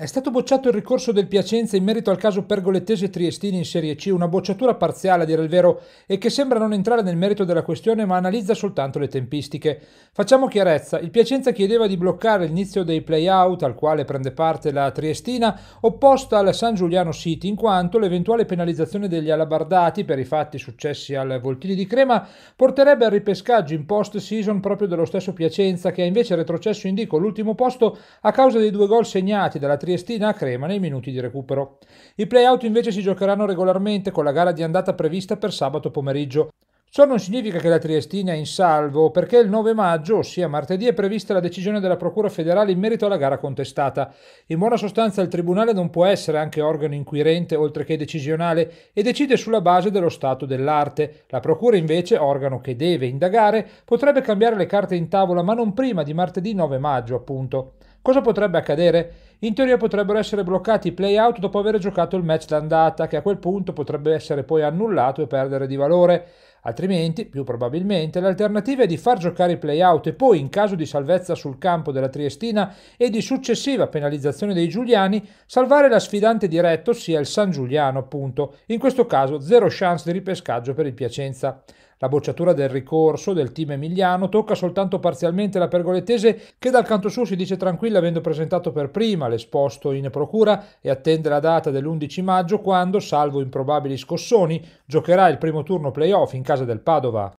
È stato bocciato il ricorso del Piacenza in merito al caso Pergolettese Triestini in Serie C, una bocciatura parziale a dire il vero e che sembra non entrare nel merito della questione ma analizza soltanto le tempistiche. Facciamo chiarezza, il Piacenza chiedeva di bloccare l'inizio dei play-out al quale prende parte la Triestina opposta al San Giuliano City in quanto l'eventuale penalizzazione degli alabardati per i fatti successi al Voltini di Crema porterebbe al ripescaggio in post-season proprio dello stesso Piacenza che ha invece retrocesso in dico l'ultimo posto a causa dei due gol segnati dalla Triestina triestina a Crema nei minuti di recupero. I play-out invece si giocheranno regolarmente con la gara di andata prevista per sabato pomeriggio. Ciò non significa che la Triestina è in salvo, perché il 9 maggio, ossia martedì, è prevista la decisione della Procura federale in merito alla gara contestata. In buona sostanza il Tribunale non può essere anche organo inquirente oltre che decisionale e decide sulla base dello stato dell'arte. La Procura invece, organo che deve indagare, potrebbe cambiare le carte in tavola ma non prima di martedì 9 maggio, appunto. Cosa potrebbe accadere? In teoria potrebbero essere bloccati i playout dopo aver giocato il match d'andata, che a quel punto potrebbe essere poi annullato e perdere di valore. Altrimenti, più probabilmente, l'alternativa è di far giocare i play-out e poi, in caso di salvezza sul campo della Triestina e di successiva penalizzazione dei Giuliani, salvare la sfidante diretto, ossia il San Giuliano, appunto, in questo caso zero chance di ripescaggio per il Piacenza. La bocciatura del ricorso del team emiliano tocca soltanto parzialmente la pergolettese che dal canto suo si dice tranquilla avendo presentato per prima l'esposto in procura e attende la data dell'11 maggio quando, salvo improbabili scossoni, giocherà il primo turno playoff in casa del Padova